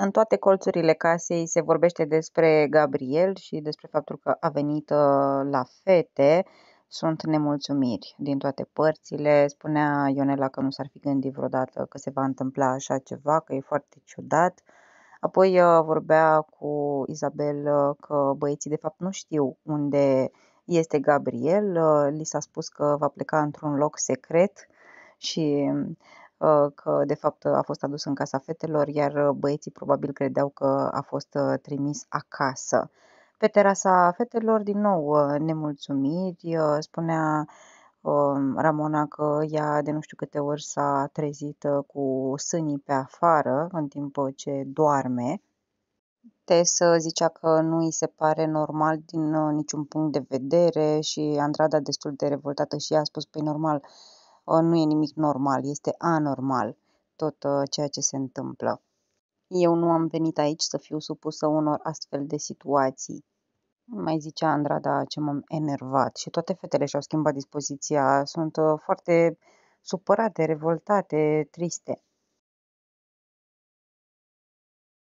În toate colțurile casei se vorbește despre Gabriel și despre faptul că a venit ă, la fete. Sunt nemulțumiri din toate părțile. Spunea Ionela că nu s-ar fi gândit vreodată că se va întâmpla așa ceva, că e foarte ciudat. Apoi ă, vorbea cu Isabel ă, că băieții de fapt nu știu unde este Gabriel. Li s-a spus că va pleca într-un loc secret și Ă, că de fapt a fost adus în casa fetelor, iar ă, băieții probabil credeau că a fost ă, trimis acasă. Pe terasa fetelor, din nou, nemulțumiri, spunea Ramona că ea de nu știu câte ori s-a trezit cu sânii pe afară în timp ce doarme. Tess zicea că nu îi se pare normal din niciun punct de vedere și Andrada destul de revoltată și ea a spus, păi normal, uh, Ă, nu e nimic normal, este anormal tot ă, ceea ce se întâmplă. Eu nu am venit aici să fiu supusă unor astfel de situații. Mai zicea Andrada ce m-am enervat și toate fetele și-au schimbat dispoziția. Sunt ă, foarte supărate, revoltate, triste.